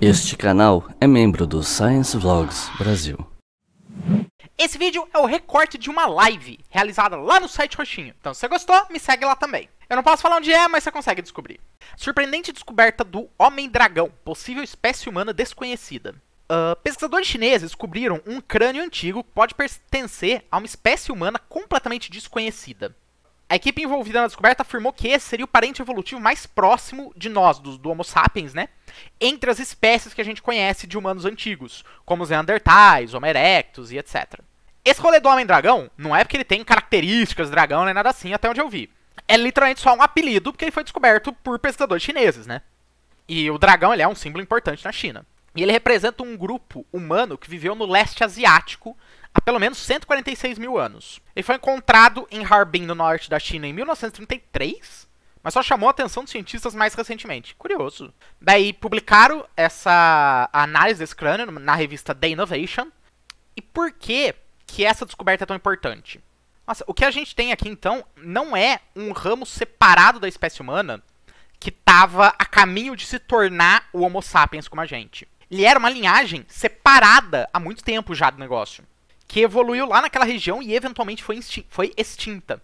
Este canal é membro do Science Vlogs Brasil. Esse vídeo é o recorte de uma live realizada lá no site Roxinho. Então, se você gostou, me segue lá também. Eu não posso falar onde é, mas você consegue descobrir. Surpreendente descoberta do Homem-Dragão, possível espécie humana desconhecida. Uh, pesquisadores chineses descobriram um crânio antigo que pode pertencer a uma espécie humana completamente desconhecida. A equipe envolvida na descoberta afirmou que esse seria o parente evolutivo mais próximo de nós, do, do Homo sapiens, né? Entre as espécies que a gente conhece de humanos antigos, como os Neandertais, Homo erectus e etc. Esse rolê do Homem-Dragão não é porque ele tem características dragão nem nada assim, até onde eu vi. É literalmente só um apelido porque ele foi descoberto por pesquisadores chineses, né? E o dragão ele é um símbolo importante na China. E ele representa um grupo humano que viveu no leste asiático há pelo menos 146 mil anos. Ele foi encontrado em Harbin, no norte da China, em 1933, mas só chamou a atenção dos cientistas mais recentemente. Curioso. Daí publicaram essa análise desse crânio na revista The Innovation. E por que que essa descoberta é tão importante? Nossa, o que a gente tem aqui então não é um ramo separado da espécie humana que estava a caminho de se tornar o Homo sapiens como a gente. Ele era uma linhagem separada há muito tempo já do negócio que evoluiu lá naquela região e eventualmente foi, foi extinta.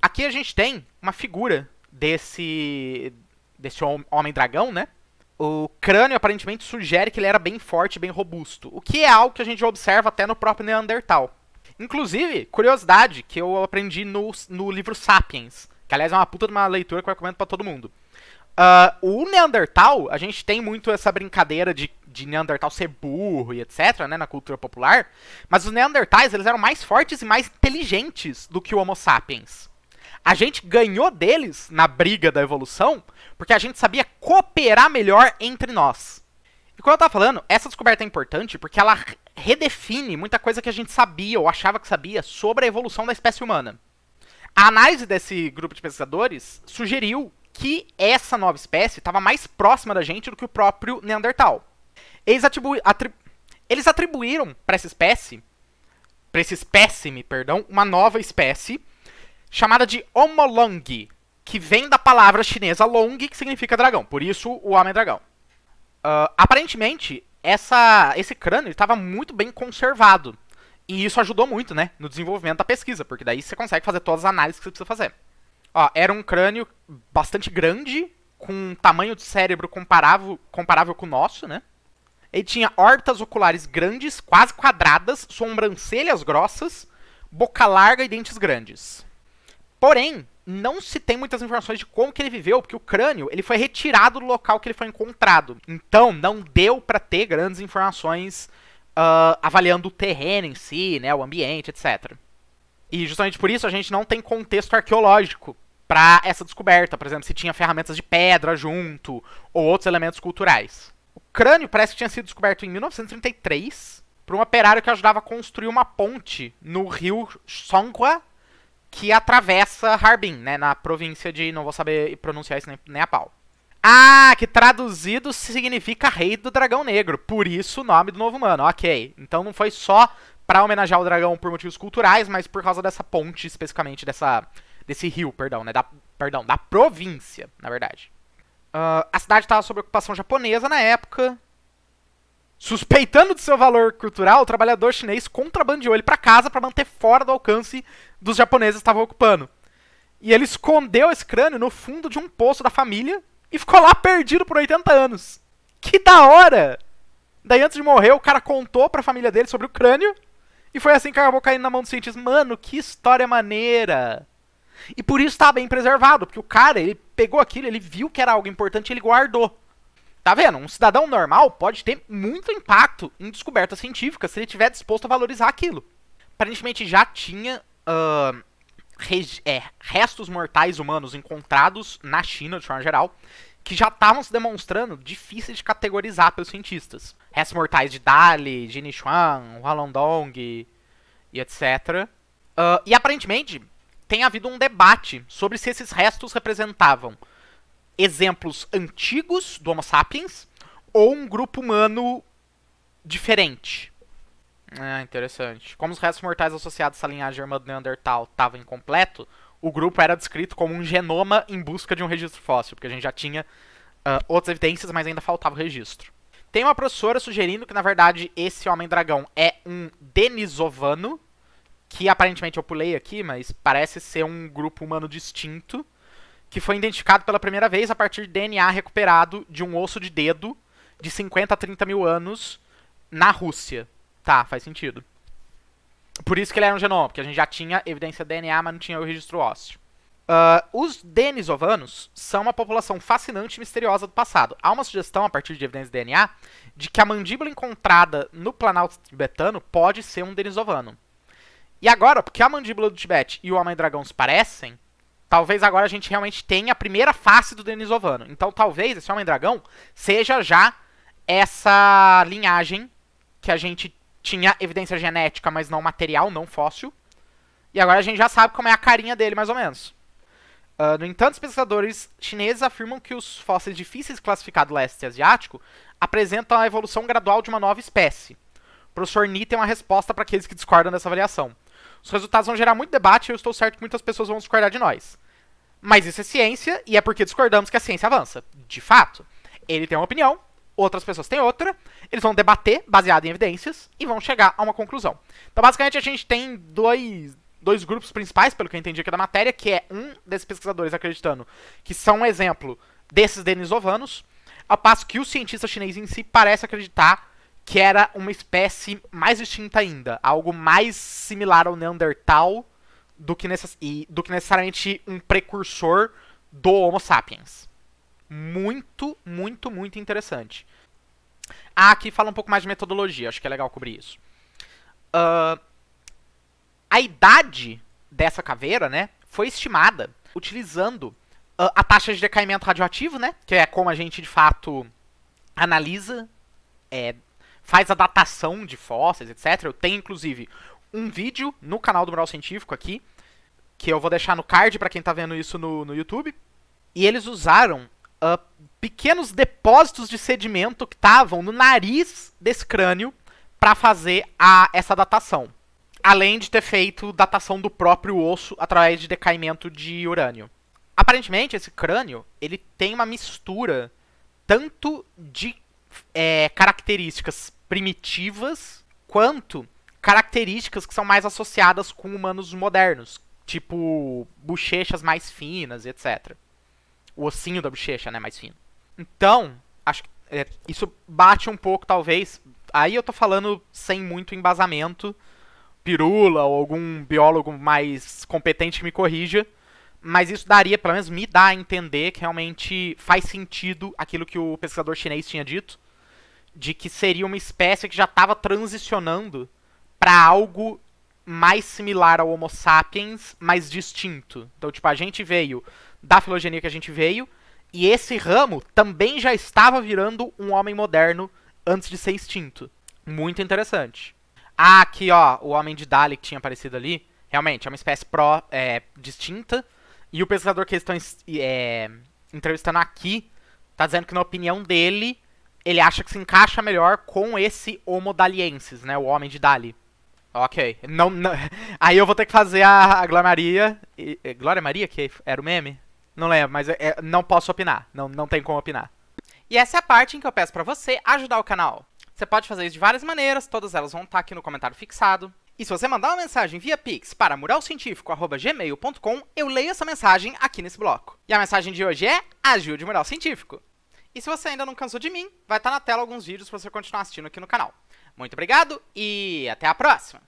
Aqui a gente tem uma figura desse desse homem dragão, né? O crânio aparentemente sugere que ele era bem forte, bem robusto, o que é algo que a gente observa até no próprio Neandertal. Inclusive, curiosidade que eu aprendi no, no livro Sapiens, que aliás é uma puta de uma leitura que eu recomendo para todo mundo. Uh, o Neandertal, a gente tem muito essa brincadeira de de Neandertal ser burro e etc, né, na cultura popular, mas os Neandertais, eles eram mais fortes e mais inteligentes do que o Homo sapiens. A gente ganhou deles na briga da evolução porque a gente sabia cooperar melhor entre nós. E como eu estava falando, essa descoberta é importante porque ela redefine muita coisa que a gente sabia ou achava que sabia sobre a evolução da espécie humana. A análise desse grupo de pesquisadores sugeriu que essa nova espécie estava mais próxima da gente do que o próprio Neandertal. Eles, atrib, eles atribuíram para essa espécie, para esse espécime, perdão, uma nova espécie chamada de Homolong, que vem da palavra chinesa long, que significa dragão. Por isso, o homem-dragão. É uh, ah, aparentemente, essa, esse crânio estava muito bem conservado. E isso ajudou muito, né, no desenvolvimento da pesquisa, porque daí você consegue fazer todas as análises que você precisa fazer. Ó, era um crânio bastante grande, com um tamanho de cérebro comparável, comparável com o nosso, né? Ele tinha hortas oculares grandes, quase quadradas, sobrancelhas grossas, boca larga e dentes grandes. Porém, não se tem muitas informações de como que ele viveu, porque o crânio ele foi retirado do local que ele foi encontrado. Então, não deu para ter grandes informações uh, avaliando o terreno em si, né, o ambiente, etc. E justamente por isso a gente não tem contexto arqueológico para essa descoberta, por exemplo, se tinha ferramentas de pedra junto ou outros elementos culturais crânio parece que tinha sido descoberto em 1933 por um operário que ajudava a construir uma ponte no rio Songhua, que atravessa Harbin, né, na província de... não vou saber pronunciar isso nem, nem a pau. Ah, que traduzido significa Rei do Dragão Negro, por isso o nome do novo humano, ok. Então não foi só para homenagear o dragão por motivos culturais, mas por causa dessa ponte, especificamente dessa... desse rio, perdão, né, da, perdão, da província, na verdade. Uh, a cidade estava sob ocupação japonesa na época. Suspeitando de seu valor cultural, o trabalhador chinês contrabandeou ele para casa para manter fora do alcance dos japoneses que estavam ocupando. E ele escondeu esse crânio no fundo de um poço da família e ficou lá perdido por 80 anos. Que da hora! Daí antes de morrer, o cara contou para a família dele sobre o crânio e foi assim que acabou caindo na mão do cientista. Mano, que história maneira! E por isso tá bem preservado, porque o cara, ele pegou aquilo, ele viu que era algo importante, ele guardou. Tá vendo? Um cidadão normal pode ter muito impacto em descoberta científica se ele estiver disposto a valorizar aquilo. Aparentemente já tinha uh, é, restos mortais humanos encontrados na China, de forma geral, que já estavam se demonstrando difíceis de categorizar pelos cientistas. Restos mortais de Dali, Jinichuan, Xuan, e etc. Uh, e aparentemente, tem havido um debate sobre se esses restos representavam exemplos antigos do Homo sapiens ou um grupo humano diferente. Ah, interessante. Como os restos mortais associados à linhagem irmã do Neandertal estavam incompleto, o grupo era descrito como um genoma em busca de um registro fóssil, porque a gente já tinha uh, outras evidências, mas ainda faltava o registro. Tem uma professora sugerindo que, na verdade, esse homem-dragão é um Denisovano, que aparentemente eu pulei aqui, mas parece ser um grupo humano distinto, que foi identificado pela primeira vez a partir de DNA recuperado de um osso de dedo de 50 a 30 mil anos na Rússia. Tá, faz sentido. Por isso que ele era um genoma, porque a gente já tinha evidência DNA, mas não tinha o registro ósseo. Uh, os denisovanos são uma população fascinante e misteriosa do passado. Há uma sugestão, a partir de evidências de DNA, de que a mandíbula encontrada no Planalto tibetano pode ser um denisovano. E agora, porque a mandíbula do Tibete e o Homem-Dragão se parecem, talvez agora a gente realmente tenha a primeira face do Denisovano. Então talvez esse Homem-Dragão seja já essa linhagem que a gente tinha evidência genética, mas não material, não fóssil. E agora a gente já sabe como é a carinha dele, mais ou menos. Uh, no entanto, os pesquisadores chineses afirmam que os fósseis difíceis classificados leste asiático apresentam a evolução gradual de uma nova espécie. O professor Ni tem uma resposta para aqueles que discordam dessa avaliação. Os resultados vão gerar muito debate e eu estou certo que muitas pessoas vão discordar de nós. Mas isso é ciência e é porque discordamos que a ciência avança. De fato, ele tem uma opinião, outras pessoas têm outra, eles vão debater baseado em evidências e vão chegar a uma conclusão. Então, basicamente, a gente tem dois, dois grupos principais, pelo que eu entendi aqui da matéria, que é um desses pesquisadores acreditando que são um exemplo desses denisovanos, ao passo que o cientista chinês em si parece acreditar que era uma espécie mais extinta ainda, algo mais similar ao Neandertal do que, necess e, do que necessariamente um precursor do Homo sapiens. Muito, muito, muito interessante. Ah, aqui fala um pouco mais de metodologia, acho que é legal cobrir isso. Uh, a idade dessa caveira, né, foi estimada utilizando uh, a taxa de decaimento radioativo, né, que é como a gente de fato analisa é, faz a datação de fósseis, etc. Eu tenho, inclusive, um vídeo no canal do Mural Científico aqui, que eu vou deixar no card para quem está vendo isso no, no YouTube. E eles usaram uh, pequenos depósitos de sedimento que estavam no nariz desse crânio para fazer a, essa datação. Além de ter feito datação do próprio osso através de decaimento de urânio. Aparentemente, esse crânio ele tem uma mistura tanto de é, características primitivas quanto características que são mais associadas com humanos modernos, tipo bochechas mais finas, etc. O ossinho da bochecha, né, mais fino. Então, acho que é, isso bate um pouco, talvez. Aí eu tô falando sem muito embasamento. Pirula ou algum biólogo mais competente que me corrija mas isso daria, pelo menos me dá a entender que realmente faz sentido aquilo que o pesquisador chinês tinha dito, de que seria uma espécie que já estava transicionando para algo mais similar ao Homo sapiens, mas distinto. Então, tipo, a gente veio da filogenia que a gente veio, e esse ramo também já estava virando um homem moderno antes de ser extinto. Muito interessante. Ah, aqui, ó, o homem de Dalek tinha aparecido ali. Realmente, é uma espécie pró, é, distinta, e o pesquisador que eles estão é, entrevistando aqui tá dizendo que, na opinião dele, ele acha que se encaixa melhor com esse Homo Daliensis, né? O homem de Dali. Ok. Não, não... Aí eu vou ter que fazer a, a Glória Maria. E, Glória Maria, que era o meme? Não lembro, mas é, é, não posso opinar. Não, não tem como opinar. E essa é a parte em que eu peço para você ajudar o canal. Você pode fazer isso de várias maneiras, todas elas vão estar tá aqui no comentário fixado. E se você mandar uma mensagem via Pix para muralcientifico.gmail.com, eu leio essa mensagem aqui nesse bloco. E a mensagem de hoje é Ajude o Mural Científico. E se você ainda não cansou de mim, vai estar tá na tela alguns vídeos para você continuar assistindo aqui no canal. Muito obrigado e até a próxima!